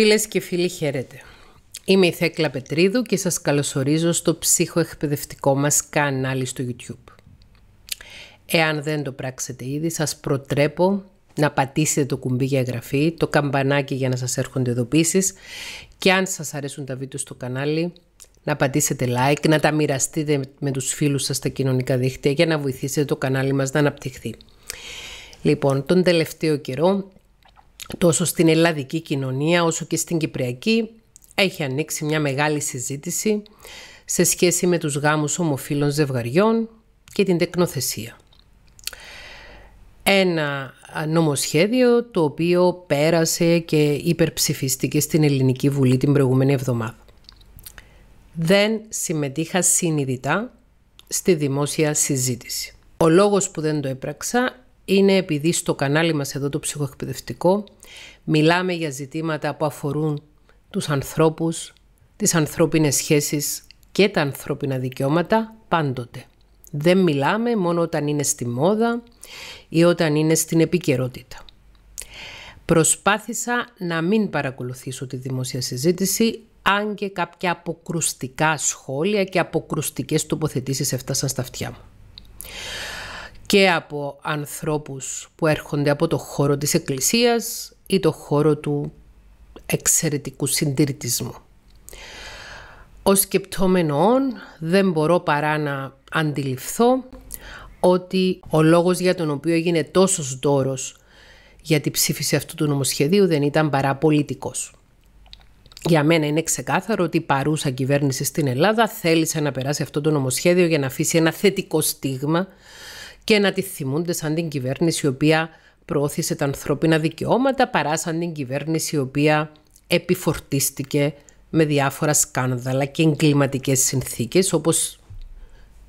Φίλες και φίλοι χαίρετε. Είμαι η Θέκλα Πετρίδου και σας καλωσορίζω στο ψυχοεκπαιδευτικό μας κανάλι στο YouTube. Εάν δεν το πράξετε ήδη, σας προτρέπω να πατήσετε το κουμπί για εγγραφή, το καμπανάκι για να σας έρχονται ειδοποίησεις και αν σας αρέσουν τα βίντεο στο κανάλι, να πατήσετε like, να τα μοιραστείτε με τους φίλους σας στα κοινωνικά δίχτυα για να βοηθήσετε το κανάλι μας να αναπτυχθεί. Λοιπόν, τον τελευταίο καιρό τόσο στην ελλαδική κοινωνία όσο και στην κυπριακή έχει ανοίξει μια μεγάλη συζήτηση σε σχέση με τους γάμους ομοφύλων ζευγαριών και την τεκνοθεσία. Ένα νομοσχέδιο το οποίο πέρασε και υπερψηφίστηκε στην Ελληνική Βουλή την προηγούμενη εβδομάδα. Δεν συμμετείχα συνειδητά στη δημόσια συζήτηση. Ο λόγος που δεν το έπραξα είναι επειδή στο κανάλι μας εδώ το ψυχοεκπαιδευτικό μιλάμε για ζητήματα που αφορούν τους ανθρώπους, τις ανθρώπινες σχέσεις και τα ανθρώπινα δικαιώματα πάντοτε. Δεν μιλάμε μόνο όταν είναι στη μόδα ή όταν είναι στην επικαιρότητα. Προσπάθησα να μην παρακολουθήσω τη δημόσια συζήτηση, αν και κάποια αποκρουστικά σχόλια και αποκρουστικές τοποθετήσεις έφτασαν στα αυτιά μου και από ανθρώπους που έρχονται από το χώρο της Εκκλησίας ή το χώρο του εξαιρετικού συντηρητισμού. Ο σκεπτόμενον δεν μπορώ παρά να αντιληφθώ ότι ο λόγος για τον οποίο έγινε τόσος δώρος για τη ψήφιση αυτού του νομοσχεδίου δεν ήταν παρά πολιτικός. Για μένα είναι ξεκάθαρο ότι η παρούσα κυβέρνηση στην Ελλάδα θέλησε να περάσει αυτό το νομοσχέδιο για να αφήσει ένα θετικό στίγμα και να τη θυμούνται σαν την κυβέρνηση η οποία προώθησε τα ανθρώπινα δικαιώματα παρά σαν την κυβέρνηση η οποία επιφορτίστηκε με διάφορα σκάνδαλα και εγκληματικές συνθήκες όπως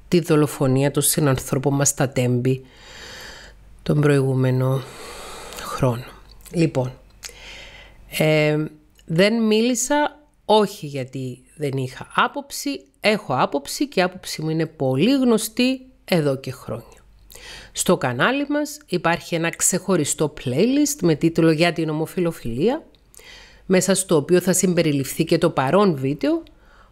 τη δολοφονία του συνανθρώπου μας στα τον προηγούμενο χρόνο. Λοιπόν, ε, δεν μίλησα όχι γιατί δεν είχα άποψη, έχω άποψη και άποψη μου είναι πολύ γνωστή εδώ και χρόνια. Στο κανάλι μας υπάρχει ένα ξεχωριστό playlist με τίτλο για την ομοφιλοφιλία, μέσα στο οποίο θα συμπεριληφθεί και το παρόν βίντεο,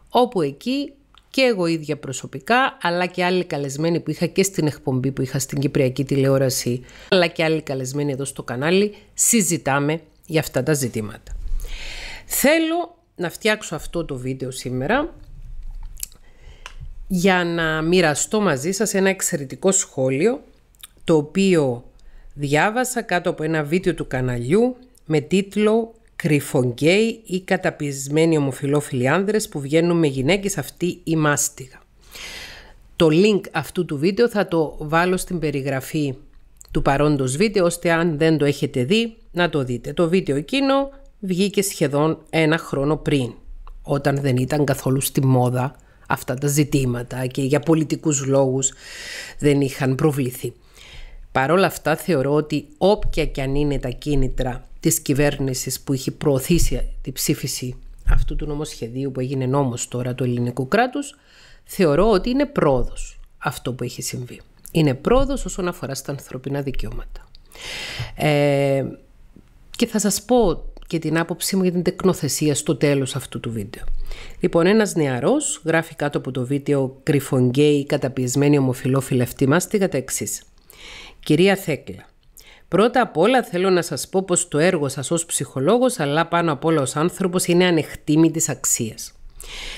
όπου εκεί και εγώ ίδια προσωπικά, αλλά και άλλοι καλεσμένοι που είχα και στην εκπομπή που είχα στην Κυπριακή τηλεόραση, αλλά και άλλοι καλεσμένοι εδώ στο κανάλι, συζητάμε για αυτά τα ζητήματα. Θέλω να φτιάξω αυτό το βίντεο σήμερα για να μοιραστώ μαζί σας ένα εξαιρετικό σχόλιο το οποίο διάβασα κάτω από ένα βίντεο του καναλιού με τίτλο «Κρυφογκέι ή καταπισμένοι ομοφιλόφιλοι άνδρες που βγαίνουν με γυναίκες αυτή η μάστιγα». Το link αυτού του βίντεο θα το βάλω στην περιγραφή του παρόντος βίντεο, ώστε αν δεν το έχετε δει να το δείτε. Το βίντεο εκείνο βγήκε σχεδόν ένα χρόνο πριν, όταν δεν ήταν καθόλου στη μόδα αυτά τα ζητήματα και για πολιτικούς λόγους δεν είχαν προβληθεί. Παρ' όλα αυτά θεωρώ ότι όποια και αν είναι τα κίνητρα της κυβέρνησης που είχε προωθήσει τη ψήφιση αυτού του νομοσχεδίου που έγινε νόμος τώρα του ελληνικού κράτους, θεωρώ ότι είναι πρόοδος αυτό που έχει συμβεί. Είναι πρόοδος όσον αφορά στα ανθρωπινά δικαιώματα. Ε, και θα σας πω και την άποψή μου για την τεκνοθεσία στο τέλος αυτού του βίντεο. Λοιπόν, ένας νεαρός γράφει κάτω από το βίντεο «Κρυφογκέι, καταπιεσμένοι ομοφιλόφιλοι αυτοί μας» τη κατά εξής. Κυρία Θέκλα, πρώτα απ' όλα θέλω να σας πω πως το έργο σας ως ψυχολόγος αλλά πάνω απ' όλα ως άνθρωπος είναι ανεκτήμη της αξίας.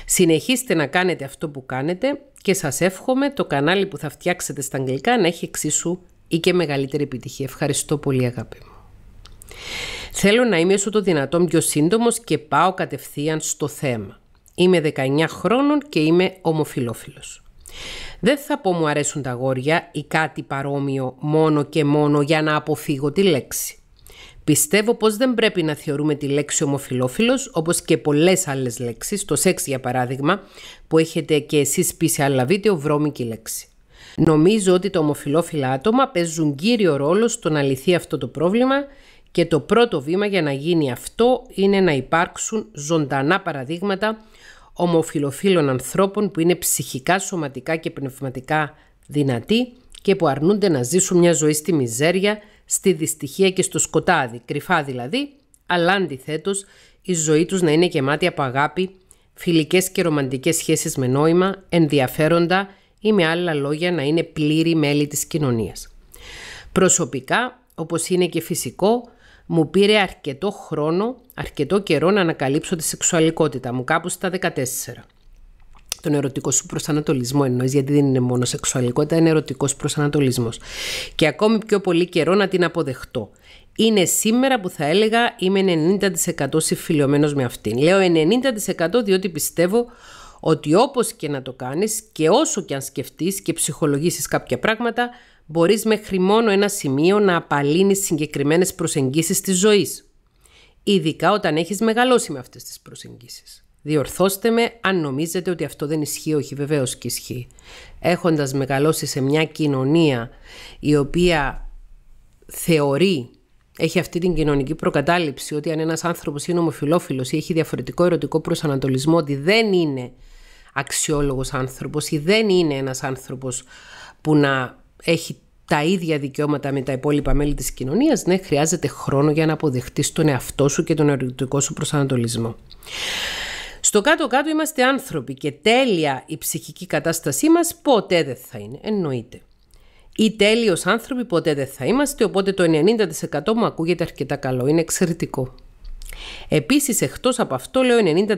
Συνεχίστε να κάνετε αυτό που κάνετε και σας εύχομαι το κανάλι που θα φτιάξετε στα αγγλικά να έχει εξίσου ή και μεγαλύτερη επιτυχία. Ευχαριστώ πολύ αγάπη μου. Θέλω να είμαι όσο το δυνατόν πιο σύντομος και πάω κατευθείαν στο θέμα. Είμαι 19 χρόνων και είμαι ομοφιλόφιλος. Δεν θα πω μου αρέσουν τα αγόρια ή κάτι παρόμοιο μόνο και μόνο για να αποφύγω τη λέξη. Πιστεύω πως δεν πρέπει να θεωρούμε τη λέξη ομοφιλόφιλος όπως και πολλές άλλες λέξεις, το σεξ για παράδειγμα, που έχετε και εσείς πει σε άλλα βίντεο βρώμικη λέξη. Νομίζω ότι τα ομοφιλόφιλα άτομα παίζουν κύριο ρόλο στο να λυθεί αυτό το πρόβλημα και το πρώτο βήμα για να γίνει αυτό είναι να υπάρξουν ζωντανά παραδείγματα ομοφιλοφίλων ανθρώπων που είναι ψυχικά, σωματικά και πνευματικά δυνατοί και που αρνούνται να ζήσουν μια ζωή στη μιζέρια, στη δυστυχία και στο σκοτάδι, κρυφά δηλαδή, αλλά αντιθέτως η ζωή τους να είναι γεμάτη από αγάπη, φιλικές και ρομαντικές σχέσεις με νόημα, ενδιαφέροντα ή με άλλα λόγια να είναι πλήρη μέλη της κοινωνίας. Προσωπικά, όπως είναι και φυσικό, μου πήρε αρκετό χρόνο, αρκετό καιρό να ανακαλύψω τη σεξουαλικότητα μου, κάπου στα 14. Τον ερωτικό σου προσανατολισμό εννοείς γιατί δεν είναι μόνο σεξουαλικότητα, είναι ερωτικός προσανατολισμός. Και ακόμη πιο πολύ καιρό να την αποδεχτώ. Είναι σήμερα που θα έλεγα είμαι 90% συμφιλειωμένος με αυτήν. Λέω 90% διότι πιστεύω ότι όπως και να το κάνεις και όσο και αν σκεφτείς και ψυχολογήσεις κάποια πράγματα, μπορείς μέχρι μόνο ένα σημείο να απαλύνεις συγκεκριμένες προσεγγίσεις της ζωής. Ειδικά όταν έχεις μεγαλώσει με αυτές τις προσεγγίσεις. Διορθώστε με αν νομίζετε ότι αυτό δεν ισχύει, όχι βεβαίως και ισχύει. Έχοντας μεγαλώσει σε μια κοινωνία η οποία θεωρεί, έχει αυτή την κοινωνική προκατάληψη ότι αν ένας άνθρωπος είναι ομοφιλόφιλος ή έχει διαφορετικό ερωτικό προσανατολισμό ότι δεν είναι αξιόλογος άνθρωπος ή δεν είναι ένας άνθρωπος που να έχει τα ίδια δικαιώματα με τα υπόλοιπα μέλη της κοινωνίας, ναι, χρειάζεται χρόνο για να αποδεχτείς τον εαυτό σου και τον ερωτικό σου προσανατολισμό. Στο κάτω-κάτω είμαστε άνθρωποι και τέλεια η ψυχική κατάστασή μας ποτέ δεν θα είναι, εννοείται. Ή τέλειος άνθρωποι ποτέ δεν θα είμαστε, οπότε το 90% μου ακούγεται αρκετά καλό, είναι εξαιρετικό. Επίσης, εκτός από αυτό λέω 90%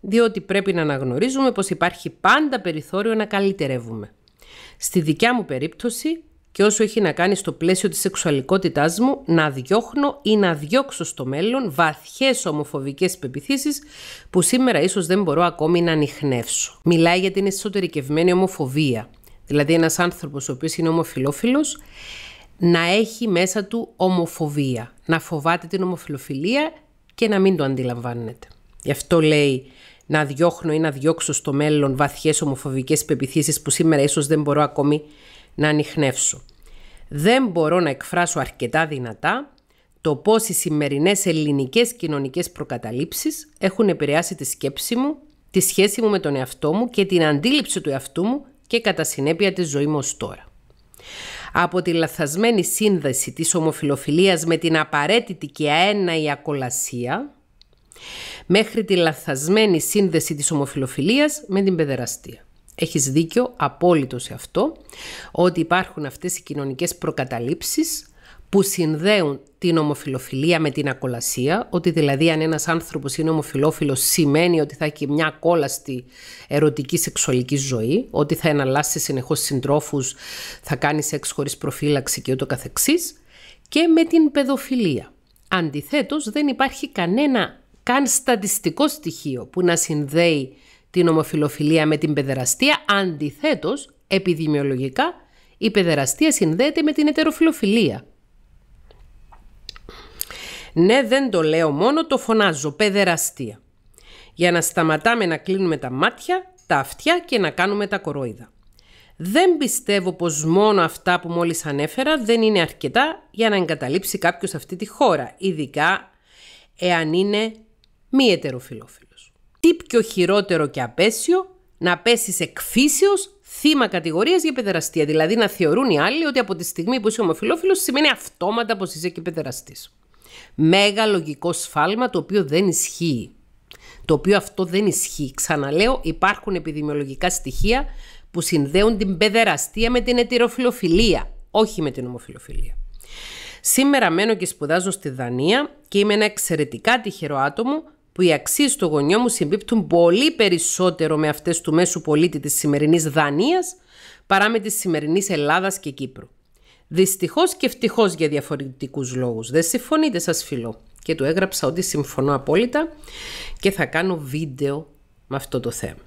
διότι πρέπει να αναγνωρίζουμε πως υπάρχει πάντα περιθώριο να καλυτερεύουμε. Στη δικιά μου περίπτωση και όσο έχει να κάνει στο πλαίσιο της σεξουαλικότητάς μου, να διώχνω ή να διώξω στο μέλλον βαθιές ομοφοβικές πεπιθήσεις που σήμερα ίσως δεν μπορώ ακόμη να ανοιχνεύσω. Μιλάει για την εσωτερικευμένη ομοφοβία, δηλαδή ένας άνθρωπος ο οποίος είναι ομοφιλόφιλος να έχει μέσα του ομοφοβία, να φοβάται την ομοφιλοφιλία και να μην το αντιλαμβάνεται. Γι' αυτό λέει να διώχνω ή να διώξω στο μέλλον βαθιές ομοφοβικές πεπιθήσεις που σήμερα ίσως δεν μπορώ ακόμη να ανοιχνεύσω. Δεν μπορώ να εκφράσω αρκετά δυνατά το πώς οι σημερινές ελληνικές κοινωνικές προκαταλήψεις έχουν επηρεάσει τη σκέψη μου, τη σχέση μου με τον εαυτό μου και την αντίληψη του εαυτού μου και κατά συνέπεια τη ζωή μου ως τώρα. Από τη λαθασμένη σύνδεση της ομοφιλοφιλίας με την απαραίτητη και αέναη ακολασία, Μέχρι τη λαθασμένη σύνδεση της ομοφιλοφιλίας με την παιδεραστία. Έχεις δίκιο απόλυτο σε αυτό, ότι υπάρχουν αυτές οι κοινωνικές προκαταλήψεις που συνδέουν την ομοφιλοφιλία με την ακολασία, ότι δηλαδή αν ένας άνθρωπος είναι ομοφιλόφιλος σημαίνει ότι θα έχει μια κόλαστη ερωτική σεξουαλική ζωή, ότι θα εναλλάσσει συνεχώς συντρόφους, θα κάνει σεξ χωρίς προφύλαξη και ούτω καθεξής, και με την παιδοφιλία. Αντιθέτως δεν υπάρχει κανένα καν στατιστικό στοιχείο που να συνδέει την ομοφιλοφιλία με την παιδεραστία. Αντιθέτως, επιδημιολογικά, η παιδεραστία συνδέεται με την ετεροφιλοφιλία. Ναι, δεν το λέω μόνο, το φωνάζω. Παιδεραστία. Για να σταματάμε να κλείνουμε τα μάτια, τα αυτιά και να κάνουμε τα κορόιδα. Δεν πιστεύω πως μόνο αυτά που μόλις ανέφερα δεν είναι αρκετά για να εγκαταλείψει κάποιος αυτή τη χώρα, ειδικά εάν είναι μη ετεροφιλόφιλος. Τι πιο χειρότερο και απέσιο να πέσεις εκφύσεως θύμα κατηγορίας για παιδεραστία. Δηλαδή να θεωρούν οι άλλοι ότι από τη στιγμή που είσαι ομοφυλόφιλο σημαίνει αυτόματα πως είσαι και παιδεραστής. Μέγα λογικό σφάλμα το οποίο δεν ισχύει. Το οποίο αυτό δεν ισχύει. Ξαναλέω, υπάρχουν επιδημιολογικά στοιχεία που συνδέουν την παιδεραστία με την ετεροφιλοφιλία. όχι με την ομοφιλοφιλία. Σήμερα μένω και σπουδάζω στη Δανία και είμαι ένα εξαιρετικά τυχερό άτομο που οι αξίες του γονιού μου συμπίπτουν πολύ περισσότερο με αυτές του μέσου πολίτη της σημερινής Δανίας παρά με της σημερινής Ελλάδας και Κύπρου. Δυστυχώς και ευτυχώς για διαφορετικούς λόγους. Δεν συμφωνείτε, σας φιλώ. Και του έγραψα ότι συμφωνώ απόλυτα και θα κάνω βίντεο με αυτό το θέμα.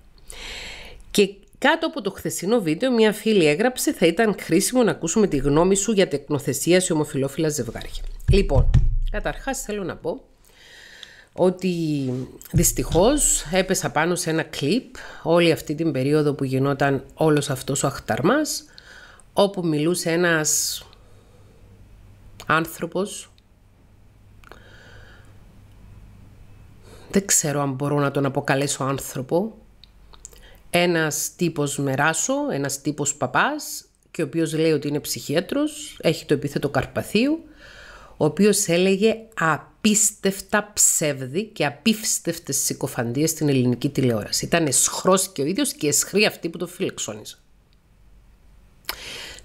Και κάτω από το χθεσινό βίντεο, μια φίλη έγραψε θα ήταν χρήσιμο να ακούσουμε τη γνώμη σου για τεκνοθεσία σε ομοφυλόφιλα ζευγάρια. Λοιπόν, καταρχάς θέλω να πω ότι δυστυχώς έπεσα πάνω σε ένα κλιπ όλη αυτή την περίοδο που γινόταν όλος αυτός ο αχταρμάς όπου μιλούσε ένας άνθρωπος δεν ξέρω αν μπορώ να τον αποκαλέσω άνθρωπο ένας τύπος μεράσο, ένας τύπος παπάς και ο οποίος λέει ότι είναι ψυχίατρος, έχει το επίθετο Καρπαθίου ο οποίος έλεγε απίστευτα ψεύδι... και απίστευτες συκοφαντίες στην ελληνική τηλεόραση. Ήταν εσχρός και ο ίδιος και εσχρή αυτή που το φιλεξόνιζε.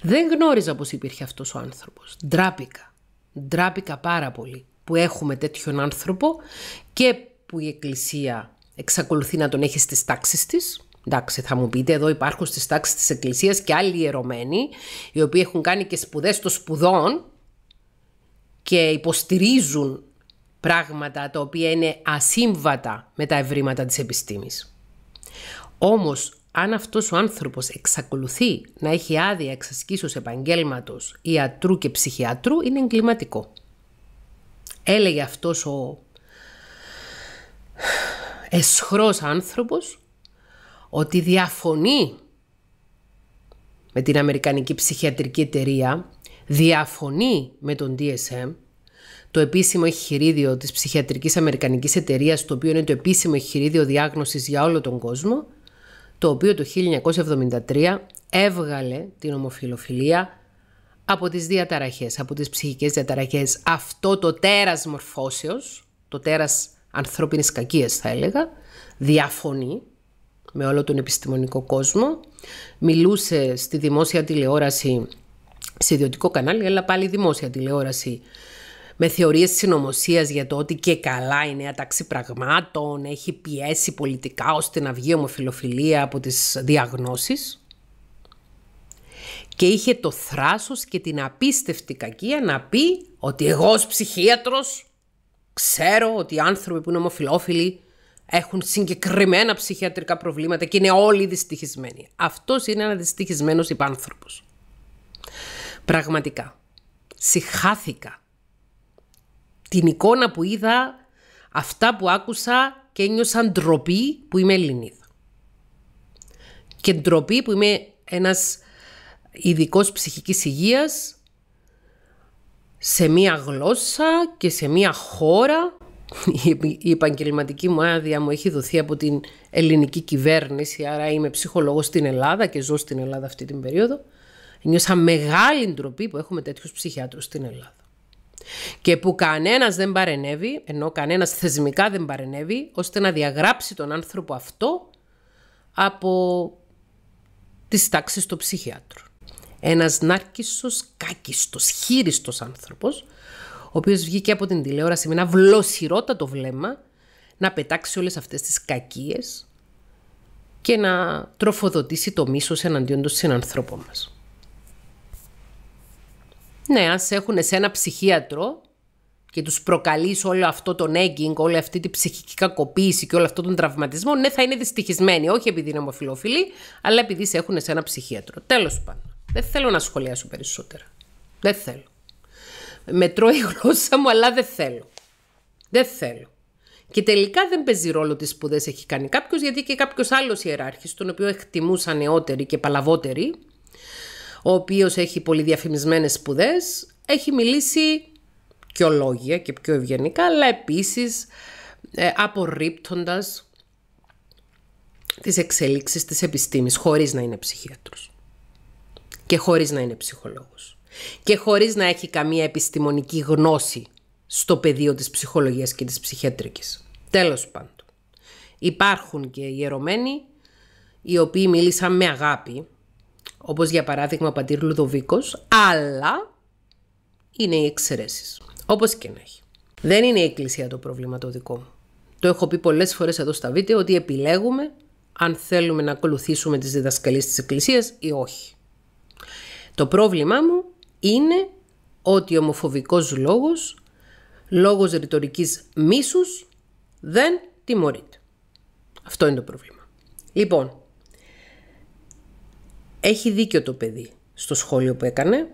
Δεν γνώριζα πως υπήρχε αυτός ο άνθρωπος. Ντράπηκα. Ντράπηκα πάρα πολύ που έχουμε τέτοιον άνθρωπο και που η Εκκλησία εξακολουθεί να τον έχει στις τάξεις της. Εντάξει, θα μου πείτε, εδώ υπάρχουν στις τάξεις της Εκκλησίας και άλλοι ιερωμένοι, οι οποίοι έχουν κάνει και σπουδές των σπουδών και υποστηρίζουν πράγματα τα οποία είναι ασύμβατα με τα ευρήματα της επιστήμης. Όμως, αν αυτός ο άνθρωπος εξακολουθεί να έχει άδεια εξασκήσεως επαγγέλματος ιατρού και ψυχιατρού, είναι εγκληματικό. Έλεγε αυτός ο εσχρός άνθρωπος ότι διαφωνεί με την Αμερικανική Ψυχιατρική Εταιρεία, διαφωνεί με τον DSM το επίσημο εγχειρίδιο της Ψυχιατρικής Αμερικανικής Εταιρείας, το οποίο είναι το επίσημο εγχειρίδιο διάγνωσης για όλο τον κόσμο, το οποίο το 1973 έβγαλε την ομοφιλοφιλία από τις διαταραχές, από τις ψυχικές διαταραχές, αυτό το τέρας μορφώσεως, το τέρας ανθρώπινης κακίας θα έλεγα, διαφωνεί με όλο τον επιστημονικό κόσμο. Μιλούσε στη δημόσια τηλεόραση, σε ιδιωτικό κανάλι, αλλά πάλι δημόσια τηλεόραση, με θεωρίες συνωμοσίας για το ότι και καλά η νέα τάξη πραγμάτων έχει πιέσει πολιτικά ώστε να βγει ομοφιλοφιλία από τις διαγνώσεις και είχε το θράσος και την απίστευτη κακία να πει ότι εγώ ως ψυχίατρος ξέρω ότι οι άνθρωποι που είναι ομοφιλόφιλοι έχουν συγκεκριμένα ψυχιατρικά προβλήματα και είναι όλοι δυστυχισμένοι. Αυτός είναι ένας δυστυχισμένος υπάνθρωπος. Πραγματικά. Συχάθηκα την εικόνα που είδα, αυτά που άκουσα και ένιωσα ντροπή που είμαι Ελληνίδα. Και ντροπή που είμαι ένας ειδικός ψυχικής υγείας σε μία γλώσσα και σε μία χώρα. Η επαγγελματική μου άδεια μου έχει δοθεί από την ελληνική κυβέρνηση, άρα είμαι ψυχολόγος στην Ελλάδα και ζω στην Ελλάδα αυτή την περίοδο. Νιώσα μεγάλη ντροπή που έχουμε τέτοιους ψυχιάτρους στην Ελλάδα και που κανένας δεν παρενεύει, ενώ κανένας θεσμικά δεν παρενεύει, ώστε να διαγράψει τον άνθρωπο αυτό από τις τάξεις του ψυχιάτρου. Ένας νάρκισσος, κάκιστος, χείριστος άνθρωπος, ο οποίος βγήκε από την τηλεόραση με ένα βλοσιρότατο βλέμμα, να πετάξει όλες αυτές τις κακίες και να τροφοδοτήσει το μίσος εναντίον των συνανθρώπων μας. Ναι, αν σε έχουν σε ένα ψυχίατρο και τους προκαλείς όλο αυτό το νέγκινγκ, όλη αυτή τη ψυχική κακοποίηση και όλο αυτό τον τραυματισμό, ναι, θα είναι δυστυχισμένοι, όχι επειδή είναι ομοφιλόφιλοι, αλλά επειδή σε έχουν σε ένα ψυχίατρο. Τέλος πάντων. Δεν θέλω να σχολιάσω περισσότερα. Δεν θέλω. Μετρώει η γλώσσα μου, αλλά δεν θέλω. Δεν θέλω. Και τελικά δεν παίζει ρόλο τις σπουδές έχει κάνει κάποιος, γιατί και κάποιος άλλος ιεράρχης, τον οποίο εκτιμούσαν νεότεροι και παλαβότεροι, ο οποίος έχει πολυδιαφημισμένες σπουδές, έχει μιλήσει και λόγια και πιο ευγενικά, αλλά επίσης ε, απορρίπτοντας τις εξελίξεις της επιστήμης, χωρίς να είναι ψυχίατρος και χωρίς να είναι ψυχολόγος και χωρίς να έχει καμία επιστημονική γνώση στο πεδίο της ψυχολογίας και της ψυχιατρικής. Τέλος πάντων, υπάρχουν και ιερωμένοι οι οποίοι μίλησαν με αγάπη όπως για παράδειγμα ο πατήρ Λουδοβίκος, αλλά είναι οι εξαιρέσεις, όπως και να έχει. Δεν είναι η εκκλησία το πρόβλημα το δικό μου. Το έχω πει πολλές φορές εδώ στα βίντεο ότι επιλέγουμε αν θέλουμε να ακολουθήσουμε τις διδασκαλίες της εκκλησίας ή όχι. Το πρόβλημά μου είναι ότι ο ομοφοβικός λόγος, λόγος ρητορικής μίσους, δεν τιμωρείται. Αυτό είναι το πρόβλημα. Λοιπόν, έχει δίκιο το παιδί στο σχόλιο που έκανε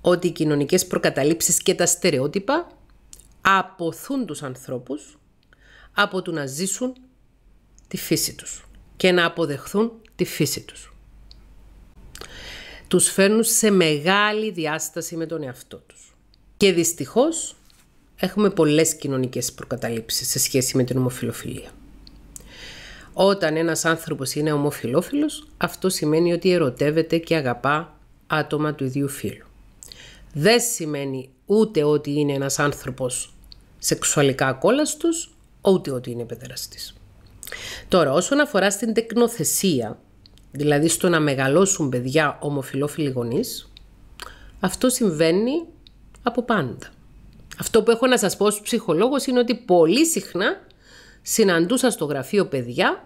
ότι οι κοινωνικές προκαταλήψεις και τα στερεότυπα αποθούν τους ανθρώπους από το να ζήσουν τη φύση τους και να αποδεχθούν τη φύση τους. Τους φέρνουν σε μεγάλη διάσταση με τον εαυτό τους. Και δυστυχώς έχουμε πολλές κοινωνικές προκαταλήψεις σε σχέση με την ομοφιλοφιλία. Όταν ένας άνθρωπος είναι ομοφιλόφιλος, αυτό σημαίνει ότι ερωτεύεται και αγαπά άτομα του ίδιου φίλου. Δεν σημαίνει ούτε ότι είναι ένας άνθρωπος σεξουαλικά ακόλαστος, ούτε ότι είναι παιδεραστής. Τώρα, όσον αφορά στην τεκνοθεσία, δηλαδή στο να μεγαλώσουν παιδιά ομοφιλόφιλοι γονείς, αυτό συμβαίνει από πάντα. Αυτό που έχω να σας πω ως ψυχολόγος είναι ότι πολύ συχνά συναντούσα στο γραφείο παιδιά,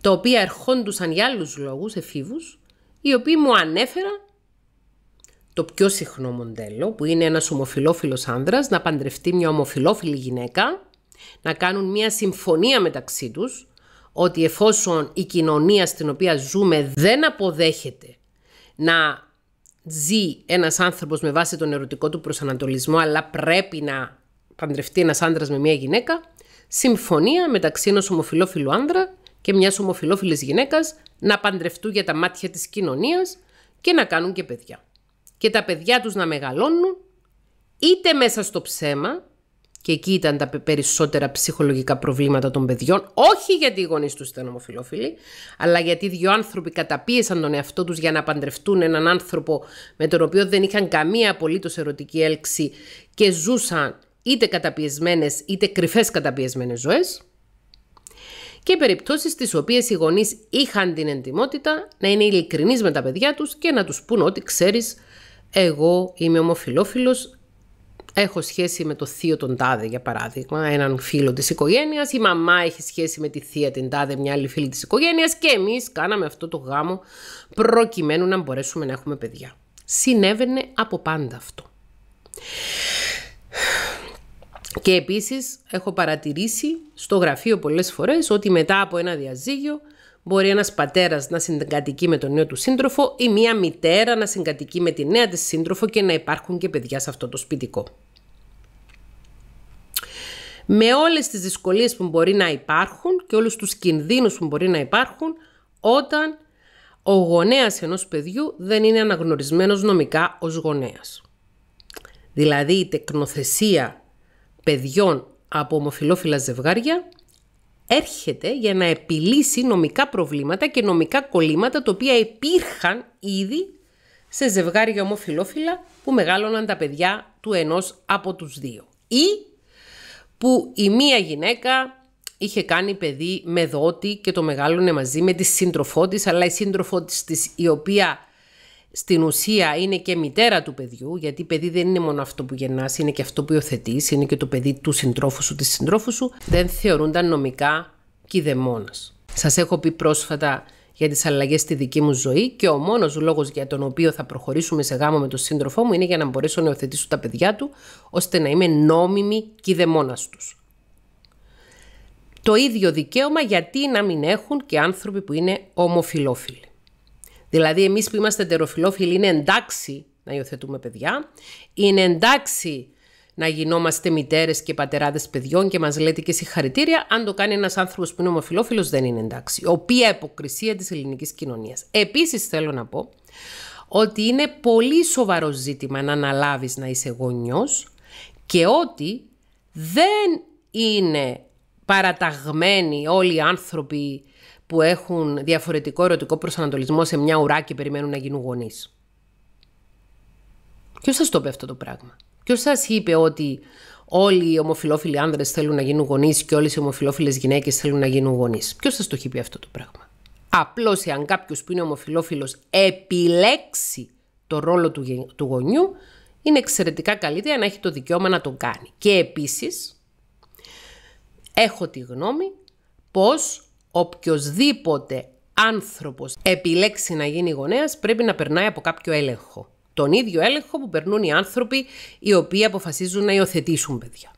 τα οποία ερχόντουσαν για άλλους λόγους, εφήβους, οι οποίοι μου ανέφεραν το πιο συχνό μοντέλο, που είναι ένας ομοφιλόφιλος άνδρας, να παντρευτεί μια ομοφιλόφιλη γυναίκα, να κάνουν μια συμφωνία μεταξύ τους, ότι εφόσον η κοινωνία στην οποία ζούμε δεν αποδέχεται να ζει ένας άνθρωπος με βάση τον ερωτικό του προσανατολισμό, αλλά πρέπει να παντρευτεί ένας άνδρας με μια γυναίκα, συμφωνία μεταξύ ενός ομοφυλόφιλου άνδρα και μιας ομοφιλόφιλης γυναίκας να παντρευτούν για τα μάτια της κοινωνίας και να κάνουν και παιδιά. Και τα παιδιά τους να μεγαλώνουν είτε μέσα στο ψέμα, και εκεί ήταν τα περισσότερα ψυχολογικά προβλήματα των παιδιών, όχι γιατί οι γονείς τους ήταν ομοφυλόφιλοι, αλλά γιατί δύο άνθρωποι καταπίεσαν τον εαυτό τους για να παντρευτούν έναν άνθρωπο με τον οποίο δεν είχαν καμία απολύτως ερωτική έλξη και ζούσαν είτε καταπιεσμένες είτε κρυφές καταπιεσμένες ζωές και περιπτώσεις στις οποίες οι γονείς είχαν την εντιμότητα να είναι ειλικρινείς με τα παιδιά τους και να τους πούν ότι ξέρεις εγώ είμαι ομοφιλόφιλος, έχω σχέση με το θείο τον Τάδε για παράδειγμα, έναν φίλο της οικογένειας, η μαμά έχει σχέση με τη θεία την Τάδε, μια άλλη φίλη της οικογένειας και εμείς κάναμε αυτό το γάμο προκειμένου να μπορέσουμε να έχουμε παιδιά. Συνέβαινε από πάντα αυτό. Και επίσης έχω παρατηρήσει στο γραφείο πολλές φορές ότι μετά από ένα διαζύγιο μπορεί ένας πατέρας να συγκατοικεί με τον νέο του σύντροφο ή μία μητέρα να συγκατοικεί με τη νέα της σύντροφο και να υπάρχουν και παιδιά σε αυτό το σπιτικό. Με όλες τις δυσκολίες που μπορεί να υπάρχουν και όλους τους κινδύνους που μπορεί να υπάρχουν όταν ο γονέας ενός παιδιού δεν είναι αναγνωρισμένος νομικά ως γονέας. Δηλαδή η τεκνοθεσία παιδιών από ομοφιλόφιλα ζευγάρια έρχεται για να επιλύσει νομικά προβλήματα και νομικά κολλήματα τα οποία υπήρχαν ήδη σε ζευγάρια ομοφιλόφιλα που μεγάλωναν τα παιδιά του ενός από τους δύο. Ή που η μία γυναίκα είχε κάνει παιδί με δότη και το μεγάλωνε μαζί με τη σύντροφό της, αλλά η σύντροφό της, της η οποία στην ουσία είναι και μητέρα του παιδιού, γιατί παιδί δεν είναι μόνο αυτό που γεννά, είναι και αυτό που υιοθετείς, είναι και το παιδί του συντρόφου σου, της συντρόφου σου, δεν θεωρούνταν νομικά κηδεμόνας. Σας έχω πει πρόσφατα για τις αλλαγές στη δική μου ζωή και ο μόνος λόγος για τον οποίο θα προχωρήσουμε σε γάμο με τον σύντροφό μου είναι για να μπορέσω να υιοθετήσω τα παιδιά του, ώστε να είμαι νόμιμη κηδεμόνας τους. Το ίδιο δικαίωμα γιατί να μην έχουν και άνθρωποι που είναι ομοφιλόφιλοι. Δηλαδή εμείς που είμαστε τεροφιλόφιλοι είναι εντάξει να υιοθετούμε παιδιά, είναι εντάξει να γινόμαστε μητέρες και πατεράδες παιδιών και μας λέτε και συγχαρητήρια. Αν το κάνει ένας άνθρωπος που είναι ομοφυλόφιλο, δεν είναι εντάξει. Οποία υποκρισία της ελληνικής κοινωνίας. Επίσης, θέλω να πω ότι είναι πολύ σοβαρό ζήτημα να αναλάβεις να είσαι γονιός και ότι δεν είναι παραταγμένοι όλοι οι άνθρωποι που έχουν διαφορετικό ερωτικό προσανατολισμό σε μια ουρά και περιμένουν να γίνουν γονείς. Ποιος σας το είπε αυτό το πράγμα. Ποιος σας είπε ότι όλοι οι ομοφυλόφιλοι άνδρες θέλουν να γίνουν γονείς και όλες οι ομοφιλόφιλε γυναίκες θέλουν να γίνουν γονείς. Ποιος σας το έχει πει αυτό το πράγμα. Απλώς εάν κάποιος που είναι ομοφυλόφιλος επιλέξει το ρόλο του, του γονιού, είναι εξαιρετικά καλύτερα να έχει το δικαίωμα να το κάνει. Και επίσης έχω τη γνώμη πως οποιοδήποτε άνθρωπος επιλέξει να γίνει γονέας πρέπει να περνάει από κάποιο έλεγχο. Τον ίδιο έλεγχο που περνούν οι άνθρωποι οι οποίοι αποφασίζουν να υιοθετήσουν παιδιά.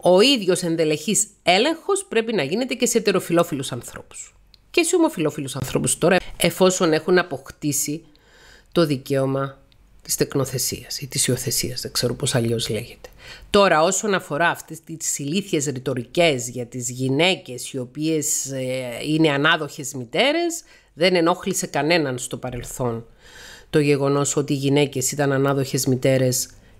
Ο ίδιος ενδελεχής έλεγχος πρέπει να γίνεται και σε ετεροφιλόφιλους ανθρώπους. Και σε ομοφιλόφιλους ανθρώπους τώρα εφόσον έχουν αποκτήσει το δικαίωμα Της τεκνοθεσίας ή της υιοθεσίας, δεν ξέρω πώς αλλιώς λέγεται. Τώρα όσον αφορά αυτές τις ηλίθιες ρητορικές για τις γυναίκες οι οποίες ε, είναι ανάδοχες μητέρες, δεν ενόχλησε κανέναν στο παρελθόν το γεγονός ότι οι γυναίκες ήταν ανάδοχες μητέρες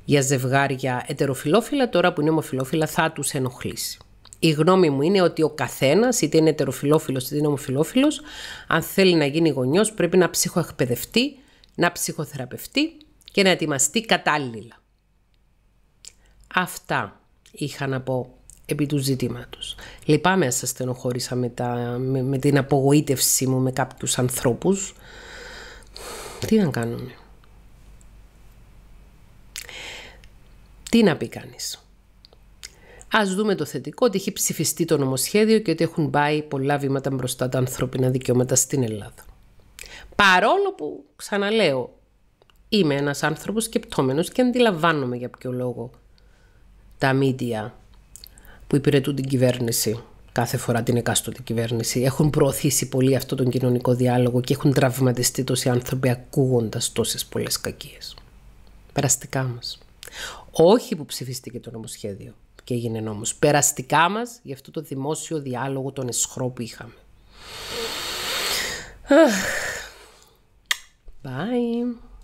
για ζευγάρια ετεροφιλόφιλα, τώρα που είναι ομοφιλόφιλα θα τους ενοχλήσει. Η γνώμη μου είναι ότι ο καθένας, είτε είναι ετεροφιλόφιλος είτε είναι ομοφιλόφιλος, αν θέλει να γίνει γονιός, πρέπει να ψυχοεκπαιδευτεί, να ψυχοθεραπευτεί και να ετοιμαστεί κατάλληλα. Αυτά είχα να πω επί του ζητήματος. Λυπάμαι αν σας στενοχώρησα με, τα, με, με την απογοήτευσή μου με κάποιους ανθρώπους. Τι να κάνουμε. Τι να πει κανείς. Ας δούμε το θετικό ότι έχει ψηφιστεί το νομοσχέδιο και ότι έχουν πάει πολλά βήματα μπροστά τα ανθρώπινα δικαιώματα στην Ελλάδα. Παρόλο που, ξαναλέω, είμαι ένας άνθρωπος σκεπτόμενος και αντιλαμβάνομαι για ποιο λόγο τα μίντια που υπηρετούν την κυβέρνηση κάθε φορά την εκάστοτε κυβέρνηση έχουν προωθήσει πολύ αυτό τον κοινωνικό διάλογο και έχουν τραυματιστεί τόσοι άνθρωποι ακούγοντας τόσες πολλές κακίες. Περαστικά μας. Όχι που ψηφίστηκε το νομοσχέδιο και έγινε νόμος. Περαστικά μας για αυτό το δημόσιο διάλογο τον εσχρό που είχαμε. Bye.